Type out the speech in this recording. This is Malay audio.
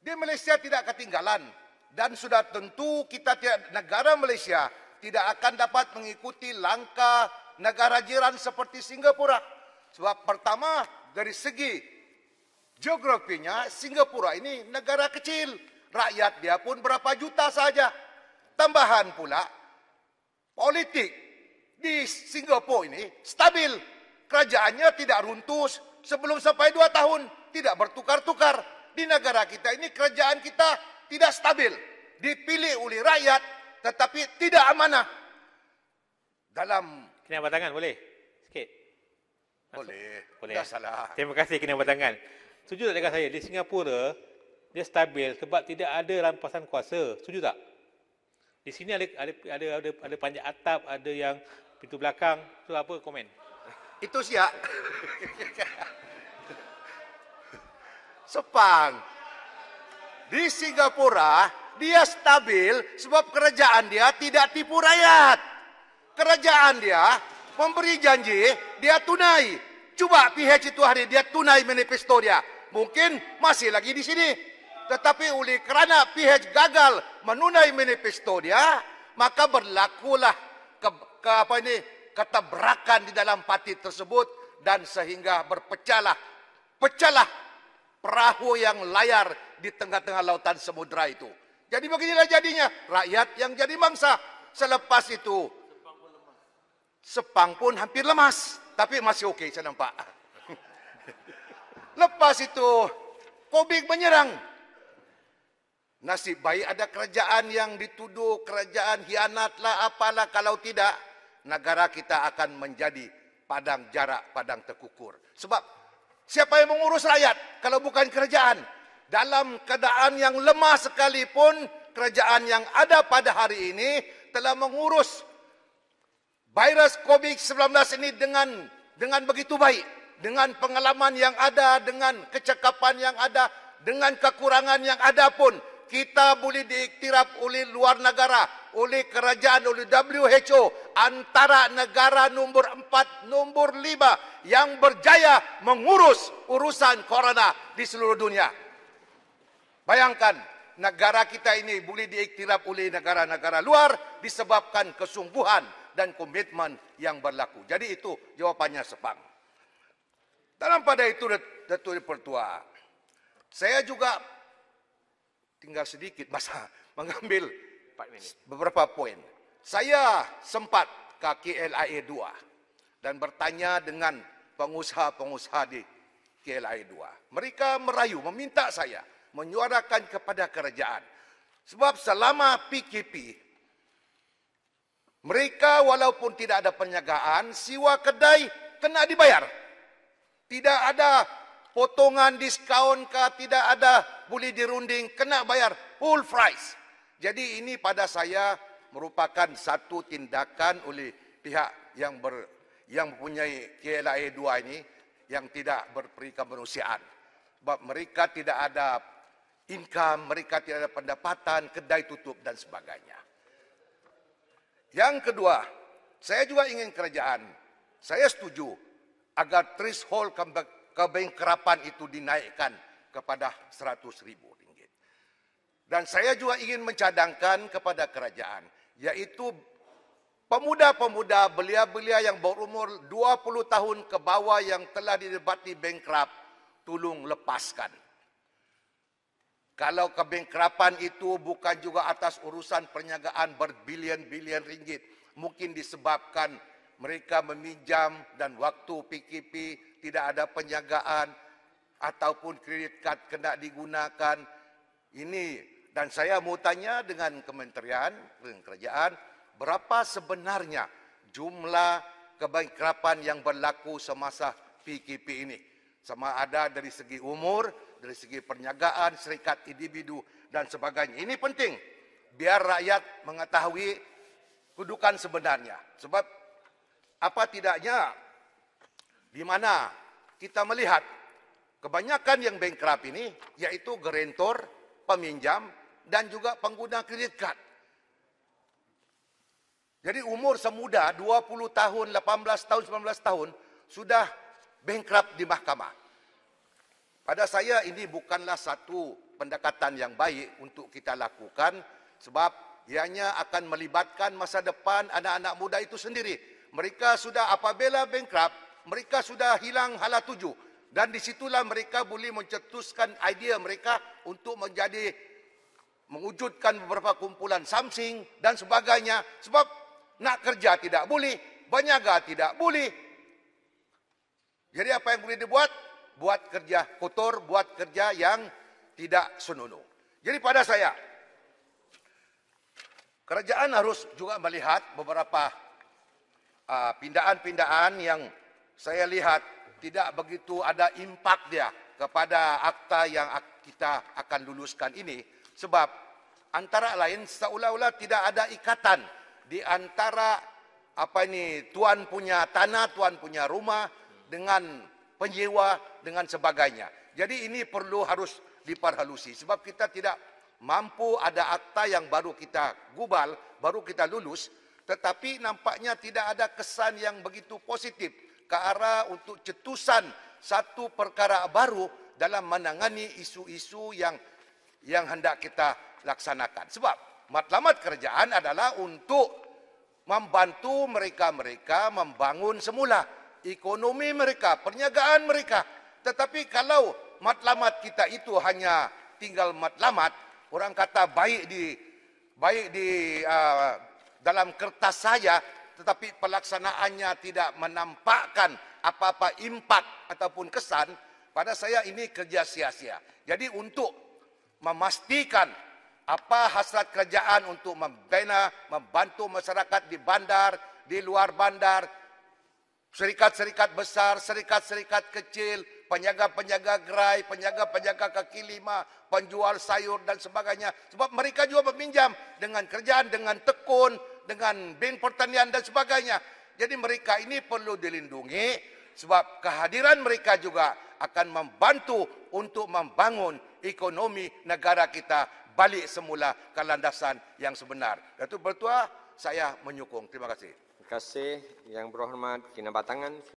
Di Malaysia tidak ketinggalan dan sudah tentu kita tidak, negara Malaysia tidak akan dapat mengikuti langkah negara jiran seperti Singapura. Sebab pertama dari segi geografinya Singapura ini negara kecil. Rakyat dia pun berapa juta saja. Tambahan pula politik di Singapura ini stabil. Kerajaannya tidak runtuh sebelum sampai dua tahun. Tidak bertukar-tukar di negara kita ini kerajaan kita tidak stabil. Dipilih oleh rakyat tetapi tidak amanah. Dalam kena buat tangan boleh? Sikit. Boleh. Boleh. Tak salah. Terima kasih kena buat tangan. Setuju tak dengan saya? Di Singapura, dia stabil sebab tidak ada rampasan kuasa. Setuju tak? Di sini ada ada ada ada, ada panjat atap, ada yang pintu belakang. So apa komen? Itu siap. Sepang. Di Singapura, dia stabil sebab kerajaan dia tidak tipu rakyat. Kerajaan dia memberi janji, dia tunai. Coba PH itu hari dia tunai manifesto dia. Mungkin masih lagi di sini. Tetapi oleh kerana PH gagal menunai manifesto dia, maka berlakulah ke, ke apa ini ketebrakan di dalam parti tersebut dan sehingga berpecahlah pecahlah perahu yang layar di tengah-tengah lautan samudra itu. Jadi beginilah jadinya rakyat yang jadi mangsa. Selepas itu sepang pun hampir lemas, tapi masih oke okay, saya nampak. Lepas itu Kobik menyerang. Nasib baik ada kerajaan yang dituduh kerajaan hianatlah apalah kalau tidak negara kita akan menjadi padang jarak, padang tekukur. Sebab Siapa yang mengurus rakyat kalau bukan kerajaan? Dalam keadaan yang lemah sekalipun, kerajaan yang ada pada hari ini telah mengurus virus COVID-19 ini dengan dengan begitu baik. Dengan pengalaman yang ada, dengan kecekapan yang ada, dengan kekurangan yang ada pun kita boleh diiktiraf oleh luar negara, oleh kerajaan, oleh WHO antara negara nombor empat, nombor lima yang berjaya mengurus urusan corona di seluruh dunia. Bayangkan negara kita ini boleh diiktiraf oleh negara-negara luar disebabkan kesungguhan dan komitmen yang berlaku. Jadi itu jawapannya sepang. Dalam pada itu Datuk Pertua, saya juga tinggal sedikit masa mengambil beberapa poin. Saya sempat ke KLIA 2 e dan bertanya dengan pengusaha-pengusaha di KLIA 2. E mereka merayu, meminta saya menyuarakan kepada kerajaan. Sebab selama PKP, mereka walaupun tidak ada penyegaan, siwa kedai kena dibayar. Tidak ada potongan diskaun ke tidak ada boleh dirunding kena bayar full price jadi ini pada saya merupakan satu tindakan oleh pihak yang ber, yang mempunyai KLIA 2 ini yang tidak berperi kemanusiaan sebab mereka tidak ada income mereka tidak ada pendapatan kedai tutup dan sebagainya yang kedua saya juga ingin kerajaan saya setuju agar threshold Hall kebengkrapan itu dinaikkan kepada seratus ribu ringgit. Dan saya juga ingin mencadangkan kepada kerajaan, yaitu pemuda-pemuda belia-belia yang berumur 20 tahun ke bawah yang telah didebati bengkrap, tolong lepaskan. Kalau kebengkrapan itu bukan juga atas urusan perniagaan berbilion-bilion ringgit, mungkin disebabkan mereka meminjam dan waktu PKP tidak ada penjagaan ataupun kredit kad kena digunakan ini dan saya mau tanya dengan kementerian dan kerajaan berapa sebenarnya jumlah kebangkrapan yang berlaku semasa PKP ini sama ada dari segi umur dari segi perniagaan serikat individu dan sebagainya ini penting biar rakyat mengetahui kedudukan sebenarnya sebab apa tidaknya di mana kita melihat kebanyakan yang bankrupt ini yaitu gerentor, peminjam dan juga pengguna kredit card. Jadi umur semuda 20 tahun, 18 tahun, 19 tahun sudah bankrupt di mahkamah. Pada saya ini bukanlah satu pendekatan yang baik untuk kita lakukan sebab ianya akan melibatkan masa depan anak-anak muda itu sendiri mereka sudah apabila bankrupt, mereka sudah hilang hala tuju. Dan di situlah mereka boleh mencetuskan idea mereka untuk menjadi mewujudkan beberapa kumpulan samsing dan sebagainya. Sebab nak kerja tidak boleh, banyaga tidak boleh. Jadi apa yang boleh dibuat? Buat kerja kotor, buat kerja yang tidak senonoh. Jadi pada saya, kerajaan harus juga melihat beberapa Ah, pindaan-pindaan yang saya lihat tidak begitu ada impak dia kepada akta yang kita akan luluskan ini sebab antara lain seolah-olah tidak ada ikatan di antara apa ini tuan punya tanah tuan punya rumah dengan penyewa dengan sebagainya jadi ini perlu harus diperhalusi sebab kita tidak mampu ada akta yang baru kita gubal baru kita lulus tetapi nampaknya tidak ada kesan yang begitu positif ke arah untuk cetusan satu perkara baru dalam menangani isu-isu yang yang hendak kita laksanakan. Sebab matlamat kerjaan adalah untuk membantu mereka-mereka membangun semula ekonomi mereka, perniagaan mereka. Tetapi kalau matlamat kita itu hanya tinggal matlamat, orang kata baik di baik di uh, dalam kertas saya tetapi pelaksanaannya tidak menampakkan apa-apa impak ataupun kesan pada saya ini kerja sia-sia. Jadi untuk memastikan apa hasrat kerajaan untuk membina, membantu masyarakat di bandar, di luar bandar, serikat-serikat besar, serikat-serikat kecil, penjaga-penjaga gerai, penjaga-penjaga kaki lima, penjual sayur dan sebagainya. Sebab mereka juga meminjam dengan kerjaan, dengan tekun, dengan bin pertanian dan sebagainya. Jadi mereka ini perlu dilindungi sebab kehadiran mereka juga akan membantu untuk membangun ekonomi negara kita balik semula ke landasan yang sebenar. Datuk Bertua, saya menyokong. Terima kasih. Terima kasih Yang Berhormat batangan.